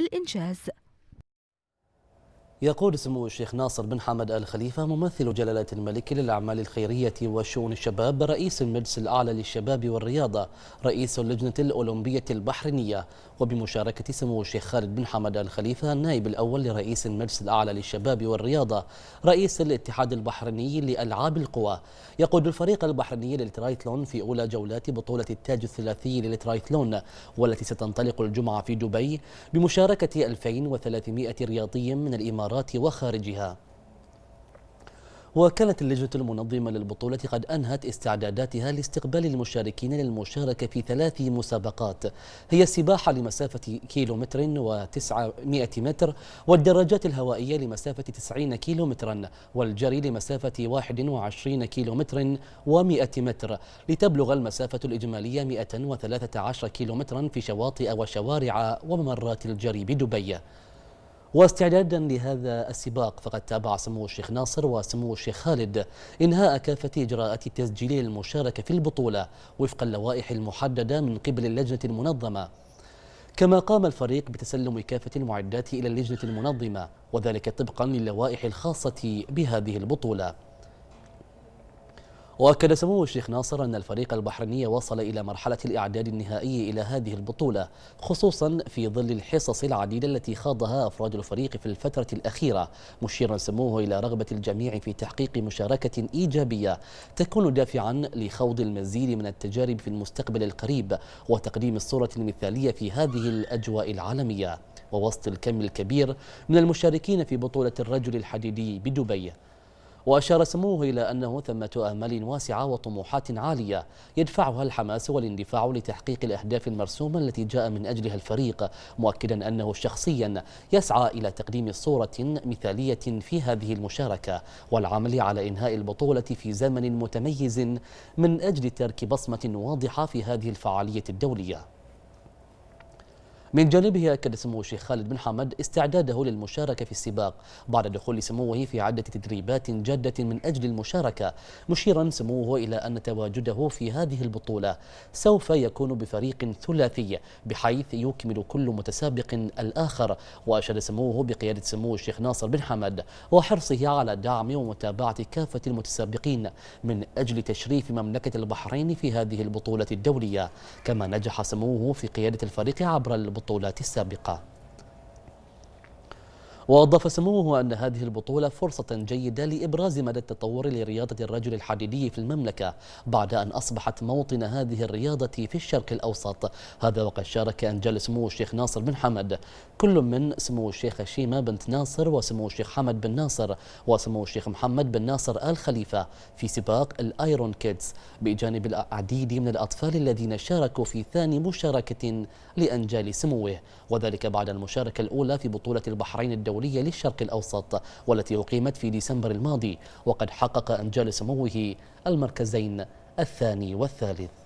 الإنجاز يقول سمو الشيخ ناصر بن حمد آل خليفة ممثل جلالة الملك للأعمال الخيرية وشؤون الشباب رئيس المجلس الأعلى للشباب والرياضة رئيس اللجنة الأولمبية البحرينية وبمشاركة سمو الشيخ خالد بن حمد آل خليفة النائب الأول لرئيس المجلس الأعلى للشباب والرياضة رئيس الاتحاد البحريني لألعاب القوى يقود الفريق البحريني للترايثلون في أولى جولات بطولة التاج الثلاثي للترايثلون والتي ستنطلق الجمعة في دبي بمشاركة 2300 رياضي من الإمارات الامارات وخارجها وكانت اللجنة المنظمة للبطولة قد أنهت استعداداتها لاستقبال المشاركين للمشاركة في ثلاث مسابقات هي السباحة لمسافة كيلومتر و900 متر والدراجات الهوائية لمسافة 90 كيلومترا والجري لمسافة 21 كيلومتر و100 متر لتبلغ المسافة الإجمالية 113 كيلومترا في شواطئ وشوارع وممرات الجري بدبي واستعدادا لهذا السباق فقد تابع سمو الشيخ ناصر وسمو الشيخ خالد إنهاء كافة إجراءات التسجيل للمشاركة في البطولة وفق اللوائح المحددة من قبل اللجنة المنظمة كما قام الفريق بتسلم كافة المعدات إلى اللجنة المنظمة وذلك طبقا للوائح الخاصة بهذه البطولة وأكد سمو الشيخ ناصر أن الفريق البحريني وصل إلى مرحلة الإعداد النهائي إلى هذه البطولة خصوصا في ظل الحصص العديدة التي خاضها أفراد الفريق في الفترة الأخيرة مشيرا سموه إلى رغبة الجميع في تحقيق مشاركة إيجابية تكون دافعا لخوض المزيد من التجارب في المستقبل القريب وتقديم الصورة المثالية في هذه الأجواء العالمية ووسط الكم الكبير من المشاركين في بطولة الرجل الحديدي بدبي وأشار سموه إلى أنه ثمة آمال واسعة وطموحات عالية يدفعها الحماس والاندفاع لتحقيق الأهداف المرسومة التي جاء من أجلها الفريق مؤكدا أنه شخصيا يسعى إلى تقديم صورة مثالية في هذه المشاركة والعمل على إنهاء البطولة في زمن متميز من أجل ترك بصمة واضحة في هذه الفعالية الدولية من جانبه أكد سمو الشيخ خالد بن حمد استعداده للمشاركة في السباق بعد دخول سموه في عدة تدريبات جادة من أجل المشاركة مشيرا سموه إلى أن تواجده في هذه البطولة سوف يكون بفريق ثلاثي بحيث يكمل كل متسابق الآخر وأشهد سموه بقيادة سمو الشيخ ناصر بن حمد وحرصه على دعم ومتابعة كافة المتسابقين من أجل تشريف مملكة البحرين في هذه البطولة الدولية كما نجح سموه في قيادة الفريق عبر البطولة البطولات السابقه وأضاف سموه أن هذه البطولة فرصة جيدة لإبراز مدى التطور لرياضة الرجل الحديدي في المملكة بعد أن أصبحت موطن هذه الرياضة في الشرق الأوسط هذا وقد شارك أنجل سمو الشيخ ناصر بن حمد كل من سمو الشيخ شيمة بنت ناصر وسمو الشيخ حمد بن ناصر وسمو الشيخ محمد بن ناصر آل خليفة في سباق الآيرون كيدز بجانب العديد من الأطفال الذين شاركوا في ثاني مشاركة لأنجال سموه وذلك بعد المشاركة الأولى في بطولة البحرين الدولية الدولية للشرق الأوسط والتي أقيمت في ديسمبر الماضي وقد حقق أنجال سموه المركزين الثاني والثالث